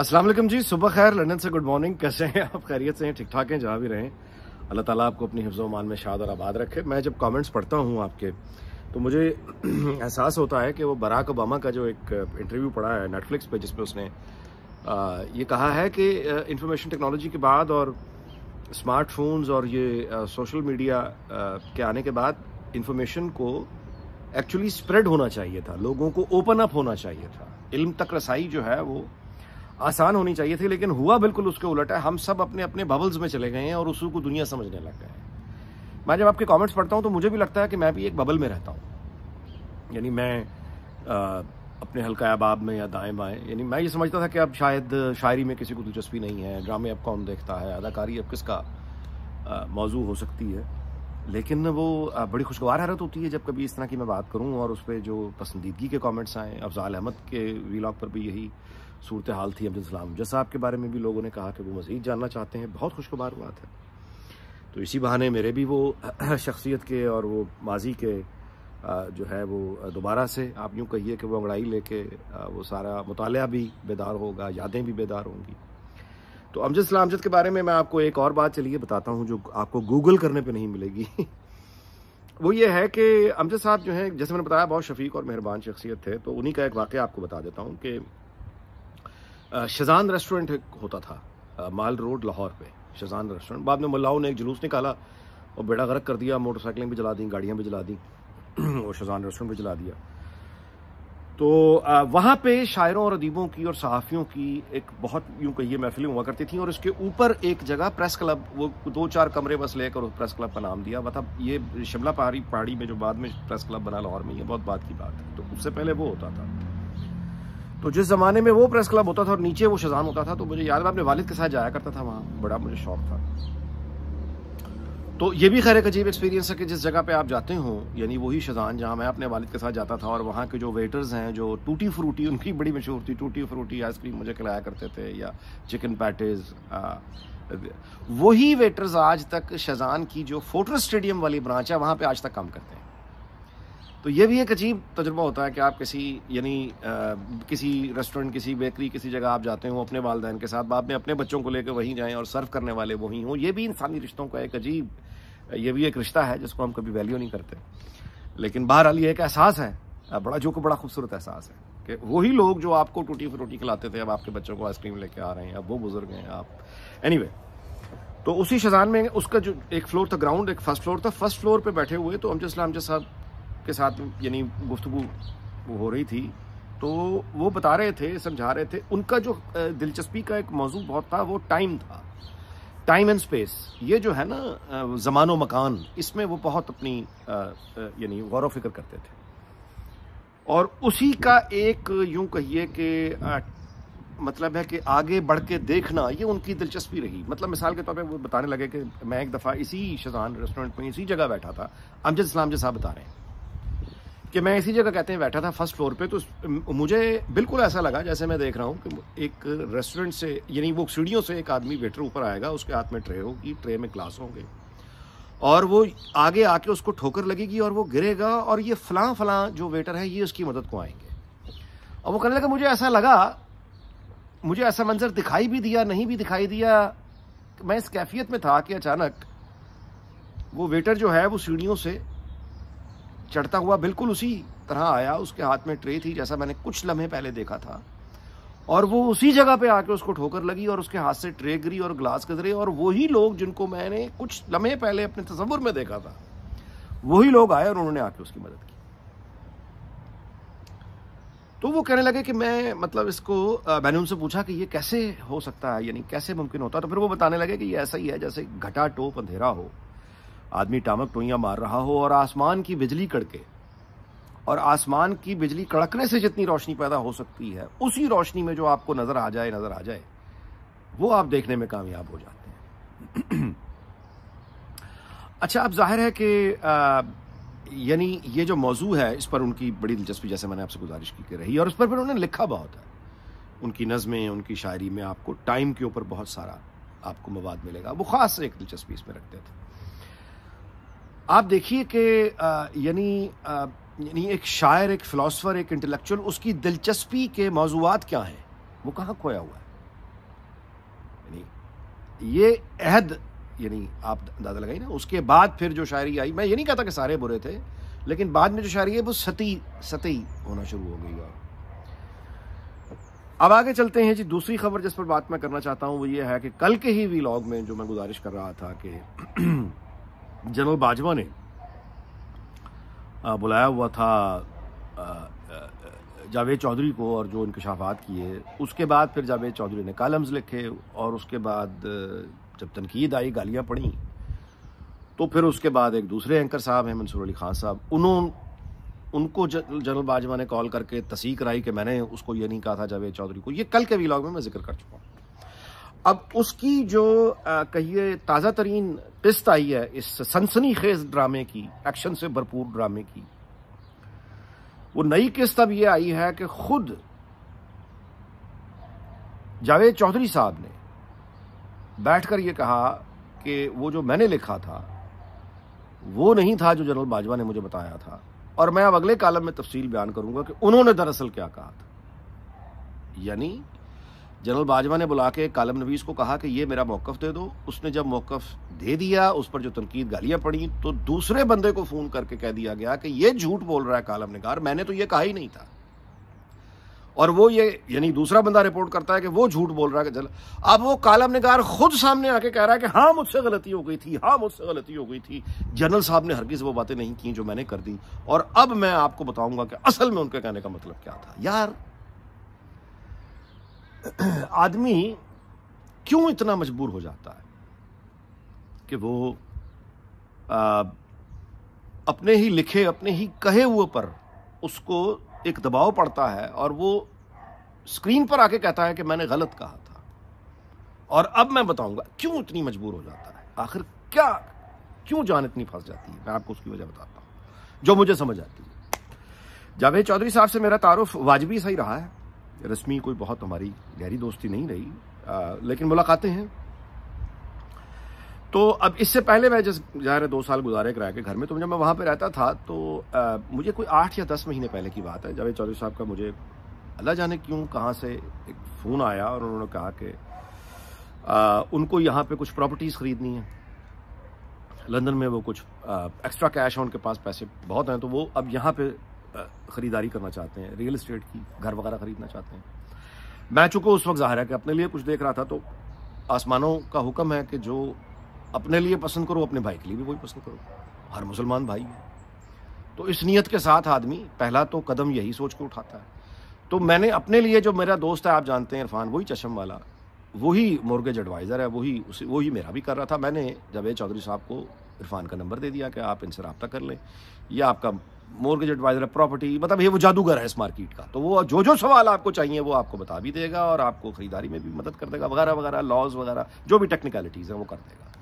असलम जी सुबह खैर लंदन से गुड मॉर्निंग कैसे हैं आप खैरियत से हैं ठीक ठाक हैं जहाँ भी रहें अल्लाह ताला आपको अपनी हिफ्ज़ मान में शाद और आबाद रखे मैं जब कमेंट्स पढ़ता हूँ आपके तो मुझे एहसास होता है कि वो बराक ओबामा का जो एक इंटरव्यू पड़ा है नेटफ्लिक्स पे जिसमें उसने आ, ये कहा है कि इंफॉर्मेशन टेक्नोलॉजी के बाद और स्मार्टफोन्स और ये सोशल मीडिया के आने के बाद इंफॉर्मेशन को एक्चुअली स्प्रेड होना चाहिए था लोगों को ओपन अप होना चाहिए था इल्म तक रसाई जो है वो आसान होनी चाहिए थी लेकिन हुआ बिल्कुल उसके उलट है हम सब अपने अपने बबल्स में चले गए हैं और उसको दुनिया समझने लग गए हैं मैं जब आपके कमेंट्स पढ़ता हूँ तो मुझे भी लगता है कि मैं भी एक बबल में रहता हूँ यानी मैं आ, अपने हल्का अबाब में या दाएं बाएं यानी मैं ये समझता था कि अब शायद शायरी में किसी को दिलचस्पी नहीं है ड्रामे अब कौन देखता है अदाकारी अब किसका मौजू हो सकती है लेकिन वो बड़ी खुशगवार हैरत होती है जब कभी इस तरह की मैं बात करूँ और उस पर जो पसंदीदगी के कमेंट्स आएँ अफजाल अहमद के वीलॉग पर भी यही सूरत हाल थी जस साहब के बारे में भी लोगों ने कहा कि वो मज़ीद जानना चाहते हैं बहुत खुशगवार बात है तो इसी बहाने मेरे भी वो शख्सियत के और वो माजी के जो है वो दोबारा से आप यूँ कहिए कि वो अंगड़ाई लेके वो सारा मुताल भी बेदार होगा यादें भी बेदार होंगी तो अमजद सलामजद के बारे में मैं आपको एक और बात चलिए बताता हूँ जो आपको गूगल करने पे नहीं मिलेगी वो ये है कि अमजद साहब जो हैं जैसे मैंने बताया बहुत शफीक और मेहरबान शख्सियत थे तो उन्हीं का एक वाक़ आपको बता देता हूँ कि शजान रेस्टोरेंट होता था माल रोड लाहौर पे शजान रेस्टोरेंट बाद में मुलाओं ने एक जुलूस निकाला और बेड़ा गर्क कर दिया मोटरसाइकिलें भी जला दी गाड़ियाँ भी जला दी और शजान रेस्टोरेंट भी जला दिया तो वहाँ पे शायरों और अदीबों की और सहाफ़ियों की एक बहुत यूँ कहिए महफिलें हुआ करती थी और उसके ऊपर एक जगह प्रेस क्लब वो दो चार कमरे बस लेकर उस प्रेस क्लब का नाम दिया मतलब ये शिमला पहाड़ी पहाड़ी में जो बाद में प्रेस क्लब बना लाहौर में ये बहुत बात की बात है तो उससे पहले वो होता था तो जिस ज़माने में वो प्रेस क्लब होता था और नीचे वो शजान होता था तो मुझे याद है अपने वालिद के साथ जाया करता था वहाँ बड़ा मुझे शौक था तो ये भी खैर एक अजीब एक्सपीरियंस है कि जिस जगह पे आप जाते हो यानी वही शजान जहाँ मैं अपने वालिद के साथ जाता था और वहाँ के जो वेटर्स हैं जो टूटी फ्रूटी उनकी बड़ी मशहूर थी टूटी फ्रूटी आइसक्रीम मुझे खिलाया करते थे या चिकन पैटिस वही वेटर्स आज तक शजान की जो फोटो स्टेडियम वाली ब्रांच है वहाँ पर आज तक काम करते हैं तो ये भी एक अजीब तजुर्बा होता है कि आप किसी यानी किसी रेस्टोरेंट किसी बेकरी किसी जगह आप जाते हो अपने वालदेन के साथ बाद में अपने बच्चों को लेकर वहीं जाएँ और सर्व करने वाले वहीं हों ये भी इंसानी रिश्तों का एक अजीब ये भी एक रिश्ता है जिसको हम कभी वैल्यू नहीं करते लेकिन बहरहाल ये एक एहसास है बड़ा जो कि बड़ा खूबसूरत एहसास है कि वही लोग जो आपको टूटी फरोटी खिलाते थे अब आपके बच्चों को आइसक्रीम लेके आ रहे हैं अब वो बुजुर्ग हैं आप एनी तो उसी शजान में उसका जो एक फ्लोर था ग्राउंड एक फर्स्ट फ्लोर था फर्स्ट फ्लोर पर बैठे हुए तो अमजद साहब के साथ यानी गुफ्तु हो रही थी तो वो बता रहे थे समझा रहे थे उनका जो दिलचस्पी का एक मौजू बहुत था वो टाइम था टाइम एंड स्पेस ये जो है ना जमान व मकान इसमें वो बहुत अपनी यानी गौर फिक्र करते थे और उसी का एक यूं कहिए कि मतलब है कि आगे बढ़ के देखना ये उनकी दिलचस्पी रही मतलब मिसाल के तौर पे वो बताने लगे कि मैं एक दफ़ा इसी शजान रेस्टोरेंट में इसी जगह बैठा था अमजद इस्लाम जी साहब बता रहे हैं कि मैं इसी जगह कहते हैं बैठा था फर्स्ट फ्लोर पे तो मुझे बिल्कुल ऐसा लगा जैसे मैं देख रहा हूँ कि एक रेस्टोरेंट से यानी वो सीढ़ियों से एक आदमी वेटर ऊपर आएगा उसके हाथ में ट्रे होगी ट्रे में ग्लास होंगे और वो आगे आके उसको ठोकर लगेगी और वो गिरेगा और ये फलां फलां जो वेटर है ये उसकी मदद को आएंगे और वो कहने लगा मुझे ऐसा लगा मुझे ऐसा मंजर दिखाई भी दिया नहीं भी दिखाई दिया मैं इस कैफियत में था कि अचानक वो वेटर जो है वो सीढ़ियों से चढ़ता हुआ बिल्कुल उसी तरह आया उसके हाथ में ट्रे थी जैसा मैंने कुछ लम्हे पहले देखा था और वो उसी जगह पे आके उसको ठोकर लगी और उसके हाथ से ट्रे गिरी और ग्लास गजरे और वही लोग जिनको मैंने कुछ लम्हे पहले अपने तस्वुर में देखा था वही लोग आए और उन्होंने आके उसकी मदद की तो वो कहने लगे कि मैं मतलब इसको मैंने उनसे पूछा कि ये कैसे हो सकता है यानी कैसे मुमकिन होता है तो फिर वो बताने लगे कि ये ऐसा ही है जैसे घटा टोप अंधेरा हो आदमी टामक टोइया मार रहा हो और आसमान की बिजली कड़के और आसमान की बिजली कड़कने से जितनी रोशनी पैदा हो सकती है उसी रोशनी में जो आपको नज़र आ जाए नज़र आ जाए वो आप देखने में कामयाब हो जाते हैं अच्छा अब जाहिर है कि यानी ये जो मौजू है इस पर उनकी बड़ी दिलचस्पी जैसे मैंने आपसे गुजारिश की रही और उस पर फिर उन्होंने लिखा बहुत है उनकी नज़में उनकी शायरी में आपको टाइम के ऊपर बहुत सारा आपको मवाद मिलेगा वो ख़ास एक दिलचस्पी इसमें रखते थे आप देखिए कि यानी यानी एक शायर एक फ़िलासफ़र एक इंटेलेक्चुअल उसकी दिलचस्पी के मौजूद क्या हैं वो कहाँ खोया हुआ है यानी ये अहद यानी आप अंदाज़ा लगाई ना उसके बाद फिर जो शायरी आई मैं ये नहीं कहता कि सारे बुरे थे लेकिन बाद में जो शायरी है वो सती सती होना शुरू हो गई और अब आगे चलते हैं जी दूसरी खबर जिस पर बात मैं करना चाहता हूँ वो ये है कि कल के ही वीलॉग में जो मैं गुजारिश कर रहा था कि जनरल बाजवा ने बुलाया हुआ था जावेद चौधरी को और जो इंकशाफात किए उसके बाद फिर जावेद चौधरी ने कॉलम्स लिखे और उसके बाद जब तनकीद आई गालियाँ पड़ी तो फिर उसके बाद एक दूसरे एंकर साहब हैं मंसूर अली खान साहब उन्होंने उनको जनरल बाजवा ने कॉल करके तस्ह कराई कि मैंने उसको ये नहीं कहा था जावेद चौधरी को ये कल के वीलॉग में मैं जिक्र कर चुका हूँ अब उसकी जो कहिए ताज़ा तरीन किस्त आई है इस सनसनी खेज ड्रामे की एक्शन से भरपूर ड्रामे की वो नई किस्त अब ये आई है कि खुद जावेद चौधरी साहब ने बैठकर ये कहा कि वो जो मैंने लिखा था वो नहीं था जो जनरल बाजवा ने मुझे बताया था और मैं अब अगले कालम में तफसील बयान करूंगा कि उन्होंने दरअसल क्या कहा था यानी जनरल बाजवा ने बुला के कालम नवीस को कहा कि ये मेरा मौकफ दे दो उसने जब मौकफ दे दिया उस पर जो तनकीद गालियां पड़ी तो दूसरे बंदे को फ़ोन करके कह दिया गया कि ये झूठ बोल रहा है कालम निगार मैंने तो ये कहा ही नहीं था और वो ये यानी दूसरा बंदा रिपोर्ट करता है कि वो झूठ बोल रहा है जल अब वो कालम निगार खुद सामने आके कह रहा है कि हाँ मुझसे गलती हो गई थी हाँ मुझसे गलती हो गई थी जनरल साहब ने हर किस वो बातें नहीं की जो मैंने कर दी और अब मैं आपको बताऊंगा कि असल में उनके कहने का मतलब क्या था यार आदमी क्यों इतना मजबूर हो जाता है कि वो आ, अपने ही लिखे अपने ही कहे हुए पर उसको एक दबाव पड़ता है और वो स्क्रीन पर आके कहता है कि मैंने गलत कहा था और अब मैं बताऊंगा क्यों इतनी मजबूर हो जाता है आखिर क्या क्यों जान इतनी फंस जाती है मैं आपको उसकी वजह बताता हूं जो मुझे समझ आती है जावेद चौधरी साहब से मेरा तारुफ वाजबी सही रहा है रस्मी कोई बहुत हमारी गहरी दोस्ती नहीं रही आ, लेकिन मुलाकातें हैं तो अब इससे पहले मैं जिस जाहिर दो साल गुजारे कराया के घर में तो जब मैं वहाँ पर रहता था तो आ, मुझे कोई आठ या दस महीने पहले की बात है जावेद चौधरी साहब का मुझे अल्लाह जाने क्यों कहाँ से एक फ़ोन आया और उन्होंने कहा कि उनको यहाँ पे कुछ प्रॉपर्टीज़ ख़रीदनी है लंदन में वो कुछ आ, एक्स्ट्रा कैश है उनके पास पैसे बहुत हैं तो वो अब यहाँ पे ख़रीदारी करना चाहते हैं रियल इस्टेट की घर वगैरह ख़रीदना चाहते हैं मैं चूँकि उस वक्त ज़ाहिर है कि अपने लिए कुछ देख रहा था तो आसमानों का हुक्म है कि जो अपने लिए पसंद करो अपने भाई के लिए भी वही पसंद करो हर मुसलमान भाई है तो इस नीयत के साथ आदमी पहला तो कदम यही सोच कर उठाता है तो मैंने अपने लिए जो मेरा दोस्त है आप जानते हैं इरफान वही चशम वाला वही मॉर्गेज एडवाइज़र है वही उसे वही मेरा भी कर रहा था मैंने जवेद चौधरी साहब को इरफान का नंबर दे दिया कि आप इनसे रबता कर लें या आपका मोर्गेज एडवाइजर है प्रॉपर्टी मतलब ये वो जादूगर है इस मार्केट का तो वो जो जो सवाल आपको चाहिए वो आपको बता भी देगा और आपको ख़रीदारी में भी मदद कर देगा वगैरह वगैरह लॉज वगैरह जो भी टेक्निकलिटीज़ हैं वो कर देगा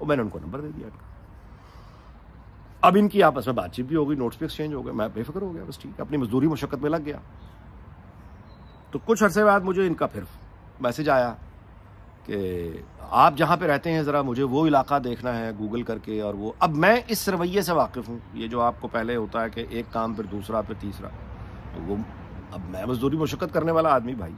और मैंने उनको नंबर दे दिया अब इनकी आपस में बातचीत भी होगी नोट्स भी एक्सचेंज हो गए मैं बेफिक्र हो गया बस ठीक है अपनी मजदूरी मशक्क़त में लग गया तो कुछ अरसे बाद मुझे इनका फिर मैसेज आया कि आप जहाँ पे रहते हैं ज़रा मुझे वो इलाका देखना है गूगल करके और वो अब मैं इस रवैये से वाकिफ़ हूँ ये जो आपको पहले होता है कि एक काम फिर दूसरा फिर तीसरा तो वो अब मैं मजदूरी मशक्क़त करने वाला आदमी भाई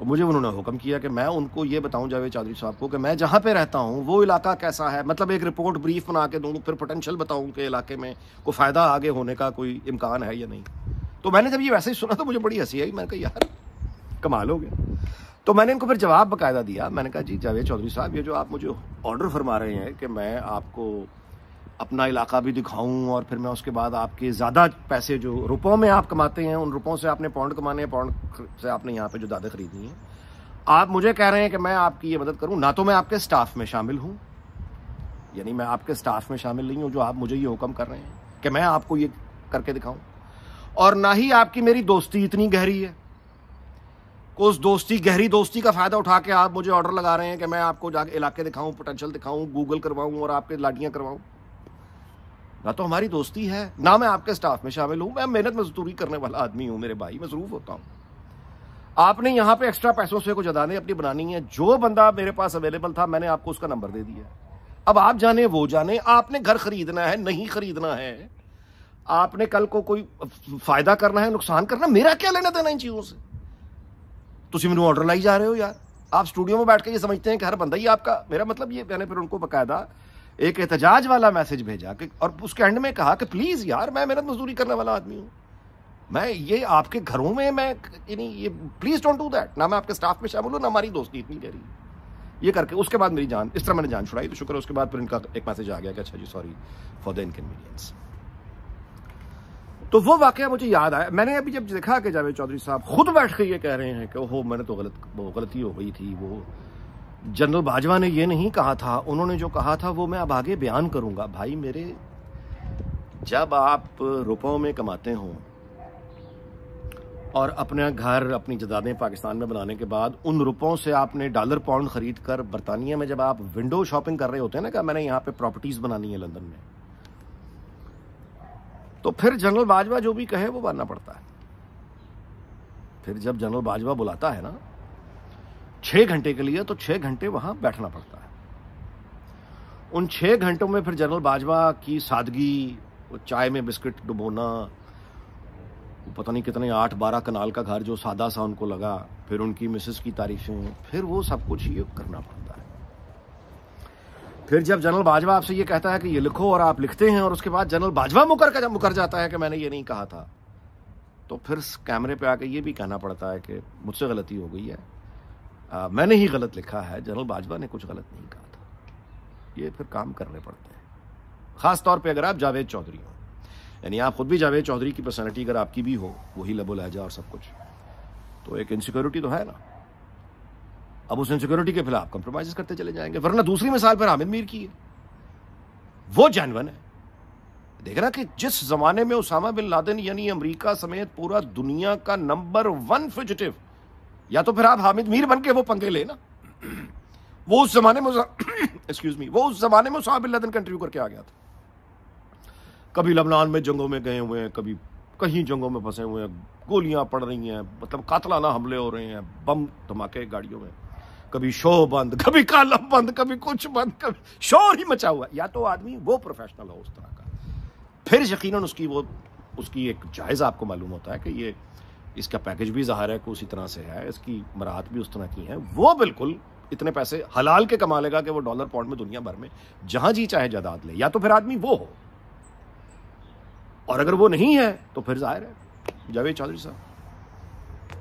और मुझे उन्होंने हुक्म किया कि मैं उनको ये बताऊं जावेद चौधरी साहब को कि मैं जहाँ पे रहता हूँ वो इलाका कैसा है मतलब एक रिपोर्ट ब्रीफ बना के दूँ फिर पोटेंशल बताऊँ कि इलाके में कोई फ़ायदा आगे होने का कोई इम्कान है या नहीं तो मैंने जब ये वैसे ही सुना तो मुझे बड़ी हंसी आई मैंने कहा यार कमाल हो गया तो मैंने इनको फिर जवाब बाकायदा दिया मैंने कहा जी जावेद चौधरी साहब ये जो आप मुझे ऑर्डर फरमा रहे हैं कि मैं आपको अपना इलाका भी दिखाऊं और फिर मैं उसके बाद आपके ज़्यादा पैसे जो रुपयों में आप कमाते हैं उन रुपयों से आपने पौंड कमाने हैं पौंड से आपने यहाँ पे जो दादे खरीदनी हैं आप मुझे कह रहे हैं कि मैं आपकी ये मदद करूँ ना तो मैं आपके स्टाफ में शामिल हूँ यानी मैं आपके स्टाफ में शामिल नहीं हूँ जो आप मुझे ये हुक्म कर रहे हैं कि मैं आपको ये करके दिखाऊं और ना ही आपकी मेरी दोस्ती इतनी गहरी है उस दोस्ती गहरी दोस्ती का फ़ायदा उठा के आप मुझे ऑर्डर लगा रहे हैं कि मैं आपको जाके इलाके दिखाऊं पोटेंशियल दिखाऊं गूगल करवाऊं और आपके लाडियां करवाऊं ना तो हमारी दोस्ती है ना मैं आपके स्टाफ में शामिल हूं मैं मेहनत मजदूरी करने वाला आदमी हूं मेरे भाई मसरूफ होता हूं आपने यहाँ पे एक्स्ट्रा पैसों से कुछ अदाने अपनी बनानी है जो बंदा मेरे पास अवेलेबल था मैंने आपको उसका नंबर दे दिया अब आप जाने वो जाने आपने घर खरीदना है नहीं खरीदना है आपने कल को कोई फायदा करना है नुकसान करना मेरा क्या लेना देना इन चीज़ों से तुम मैं ऑर्डर लाई जा रहे हो यार आप स्टूडियो में बैठ कर ये समझते हैं कि हर बंदा ही आपका मेरा मतलब ये मैंने फिर उनको बकायदा एक एहतजाज वाला मैसेज भेजा कि और उसके एंड में कहा कि प्लीज़ यार मैं मेहनत मजदूरी करने वाला आदमी हूँ मैं ये आपके घरों में मैं यानी ये प्लीज़ डोंट डू दैट ना मैं आपके स्टाफ में शामिल हूँ ना हमारी दोस्ती इतनी गहरी ये करके उसके बाद मेरी जान इस तरह मैंने जान छुड़ाई तो शुक्र उसके बाद फिर इनका एक मैसेज आ गया कि अच्छा जी सॉरी फॉर द इनकन्वीनियंस तो वो वाक़ मुझे याद आया मैंने अभी जब देखा कि जावेद चौधरी साहब खुद बैठ के ये कह रहे हैं कि ओहो मैंने तो गलत वो गलती हो गई थी वो जनरल बाजवा ने ये नहीं कहा था उन्होंने जो कहा था वो मैं अब आगे बयान करूंगा भाई मेरे जब आप रुपयों में कमाते हो और अपने घर अपनी जदादें पाकिस्तान में बनाने के बाद उन रुपयों से आपने डॉलर पाउंड खरीद कर बरतानिया में जब आप विंडो शॉपिंग कर रहे होते हैं ना क्या मैंने यहाँ पे प्रॉपर्टीज़ बनानी है लंदन में तो फिर जनरल बाजवा जो भी कहे वो मानना पड़ता है फिर जब जनरल बाजवा बुलाता है ना छह घंटे के लिए तो छह घंटे वहां बैठना पड़ता है उन छह घंटों में फिर जनरल बाजवा की सादगी वो चाय में बिस्किट डुबोना पता नहीं कितने आठ बारह कनाल का घर जो सादा सा उनको लगा फिर उनकी मिसेस की तारीफें फिर वो सब कुछ ये करना पड़ता है फिर जब जनरल बाजवा आपसे ये कहता है कि ये लिखो और आप लिखते हैं और उसके बाद जनरल बाजवा मुकर मुकर जाता है कि मैंने ये नहीं कहा था तो फिर कैमरे पे आके ये भी कहना पड़ता है कि मुझसे गलती हो गई है आ, मैंने ही गलत लिखा है जनरल बाजवा ने कुछ गलत नहीं कहा था ये फिर काम करने पड़ते हैं ख़ास तौर पे अगर आप जावेद चौधरी हो यानी आप खुद भी जावेद चौधरी की पर्सनैलिटी अगर आपकी भी हो वही लबो लहजा और सब कुछ तो एक इनसिक्योरिटी तो है ना अब उस इनसिक्योरिटी के खिलाफ कॉम्प्रोमाइज करते चले जाएंगे वरना दूसरी मिसाल पर हामिद मीर की है वो जैनवन है देखना कि जिस जमाने में उसामा बिन लादेन यानी अमेरिका समेत पूरा दुनिया का नंबर वन फिजिटिव या तो फिर आप हामिद मीर बन के वो पंगे ले ना वो उस जमाने में एक्सक्यूज मी वो उस जमाने में उसामा बिन लादेन कंट्रीब्यू करके आ गया था कभी लबनान में जंगों में गए हुए हैं कभी कहीं जंगों में फंसे हुए हैं गोलियां पड़ रही हैं मतलब कातलाना हमले हो रहे हैं बम धमाके गाड़ियों में कभी शो बंद कभी कालम बंद कभी कुछ बंद कभी शोर ही मचा हुआ या तो आदमी वो प्रोफेशनल हो उस तरह का फिर यकीन उसकी वो उसकी एक जायज़ आपको मालूम होता है कि ये इसका पैकेज भी ज़ाहिर है उसी तरह से है इसकी मराहत भी उस तरह की है वो बिल्कुल इतने पैसे हलाल के कमा लेगा कि वो डॉलर पाउंड में दुनिया भर में जहां जी चाहे जायदाद ले या तो फिर आदमी वो हो और अगर वो नहीं है तो फिर जाहिर है जावेद चौधरी साहब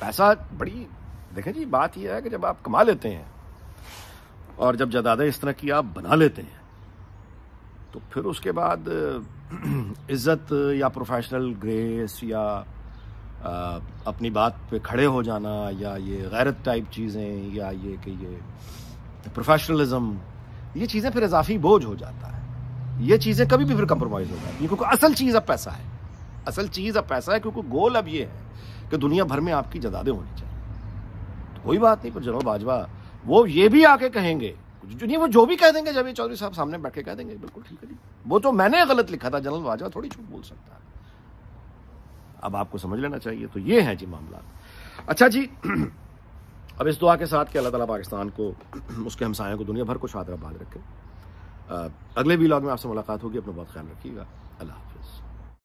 पैसा बड़ी देखें जी बात यह है कि जब आप कमा लेते हैं और जब जदादा इस तरह की आप बना लेते हैं तो फिर उसके बाद इज़्ज़त या प्रोफेशनल ग्रेस या आ, अपनी बात पे खड़े हो जाना या ये गैरत टाइप चीज़ें या ये कि ये प्रोफेशनलिज्म ये चीज़ें फिर इजाफी बोझ हो जाता है ये चीज़ें कभी भी फिर कंप्रोमाइज़ हो जाती हैं क्योंकि असल चीज़ अब पैसा है असल चीज़ अब पैसा है क्योंकि गोल अब ये है कि दुनिया भर में आपकी जदादें होनी चाहिए कोई बात नहीं पर जनरल बाजवा वो ये भी आके कहेंगे जो नहीं वो जो भी कह देंगे जब ये चौधरी साहब सामने बैठ के कह देंगे बिल्कुल ठीक है वो तो मैंने गलत लिखा था जनरल बाजवा थोड़ी छूट बोल सकता है अब आपको समझ लेना चाहिए तो ये है जी मामला अच्छा जी अब इस दुआ के साथ कि अल्लाह ताला पाकिस्तान को उसके हमसायों को दुनिया भर को शादराबाद रखे अगले वीलॉग में आपसे मुलाकात होगी अपना बहुत ख्याल रखिएगा अल्लाह